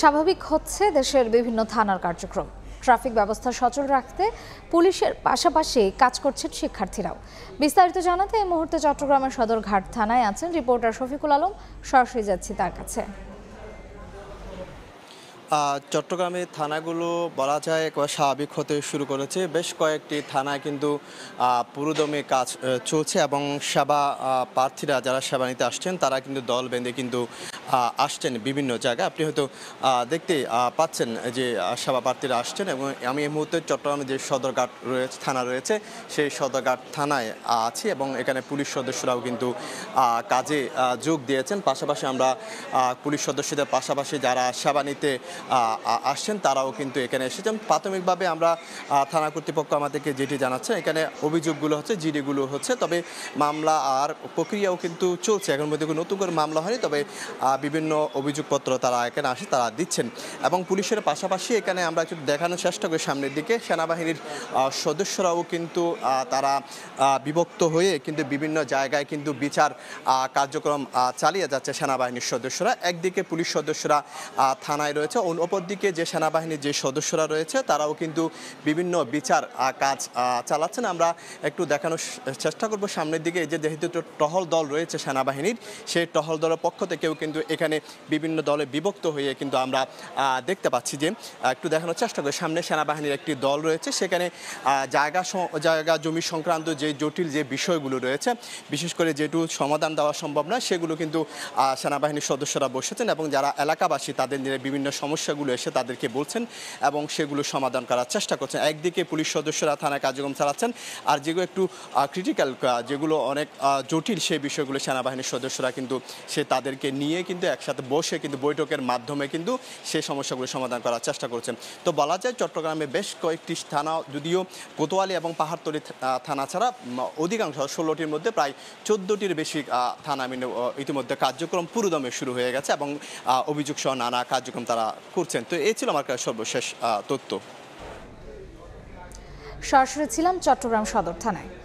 স্বাভাবিক হচ্ছে দেশের বিভিন্ন থানার কার্যক্রম ট্রাফিক ব্যবস্থা সচল রাখতে পুলিশের পাশাপাশি কাজ করছেন শিক্ষার্থীরাও বিস্তারিত জানাতে এই মুহূর্তে চট্টগ্রামের সদর ঘাট থানায় আছেন রিপোর্টার শফিকুল আলম সরাসরি যাচ্ছি তার কাছে চট্টগ্রামের থানাগুলো বলা যায় একবার স্বাভাবিক হতে শুরু করেছে বেশ কয়েকটি থানায় কিন্তু পুরোদমে কাজ চলছে এবং সেবা প্রার্থীরা যারা সেবা নিতে আসছেন তারা কিন্তু দল বেঁধে কিন্তু আসছেন বিভিন্ন জায়গায় আপনি হয়তো দেখতে পাচ্ছেন যে সেবা প্রার্থীরা আসছেন এবং আমি এই মুহূর্তে চট্টগ্রামে যে সদরঘাট রয়েছে থানা রয়েছে সেই সদরঘাট থানায় আছি এবং এখানে পুলিশ সদস্যরাও কিন্তু কাজে যোগ দিয়েছেন পাশাপাশি আমরা পুলিশ সদস্যদের পাশাপাশি যারা সেবা নিতে আসছেন তারাও কিন্তু এখানে এসেছেন প্রাথমিকভাবে আমরা থানা কর্তৃপক্ষ আমাদেরকে যেটি জানাচ্ছে এখানে অভিযোগগুলো হচ্ছে জিডিগুলো হচ্ছে তবে মামলা আর প্রক্রিয়াও কিন্তু চলছে এখন মধ্যে নতুন করে মামলা হয়নি তবে বিভিন্ন অভিযোগপত্র তারা এখানে আসে তারা দিচ্ছেন এবং পুলিশের পাশাপাশি এখানে আমরা একটু দেখানোর চেষ্টা করি সামনের দিকে সেনাবাহিনীর সদস্যরাও কিন্তু তারা বিভক্ত হয়ে কিন্তু বিভিন্ন জায়গায় কিন্তু বিচার কার্যক্রম চালিয়ে যাচ্ছে সেনাবাহিনীর সদস্যরা একদিকে পুলিশ সদস্যরা থানায় রয়েছে দিকে যে সেনাবাহিনীর যে সদস্যরা রয়েছে তারাও কিন্তু বিভিন্ন বিচার কাজ চালাচ্ছেন আমরা একটু দেখানোর চেষ্টা করব সামনের দিকে যে যেহেতু টহল দল রয়েছে সেনাবাহিনীর সেই টহল দলের পক্ষ থেকেও কিন্তু এখানে বিভিন্ন দলে বিভক্ত হয়ে কিন্তু আমরা দেখতে পাচ্ছি যে একটু দেখানোর চেষ্টা করি সামনে সেনাবাহিনীর একটি দল রয়েছে সেখানে জায়গা জায়গা জমি সংক্রান্ত যে জটিল যে বিষয়গুলো রয়েছে বিশেষ করে যেটু সমাধান দেওয়া সম্ভব নয় সেগুলো কিন্তু সেনাবাহিনীর সদস্যরা বসেছেন এবং যারা এলাকাবাসী তাদের নিয়ে বিভিন্ন সমস্যাগুলো এসে তাদেরকে বলছেন এবং সেগুলো সমাধান করার চেষ্টা করছেন একদিকে পুলিশ সদস্যরা থানায় কার্যক্রম চালাচ্ছেন আর যেগুলো একটু ক্রিটিক্যাল যেগুলো অনেক জটিল সেই বিষয়গুলো সেনাবাহিনীর সদস্যরা কিন্তু সে তাদেরকে নিয়ে কিন্তু কিন্তু একসাথে বসে কিন্তু বৈঠকের মাধ্যমে কিন্তু সেই সমস্যাগুলো সমাধান করার চেষ্টা করছেন তো বলা যায় চট্টগ্রামে বেশ কয়েকটি থানা যদিও কোতোয়ালি এবং পাহাড়তলি থানা ছাড়া অধিকাংশ ষোলোটির মধ্যে প্রায় চোদ্দোটির বেশি থানা আমি ইতিমধ্যে কার্যক্রম পুরোদমে শুরু হয়ে গেছে এবং অভিযোগ সহ নানা কার্যক্রম তারা করছেন তো এই ছিল আমার সর্বশেষ তথ্য সরাসরি ছিলাম চট্টগ্রাম সদর থানায়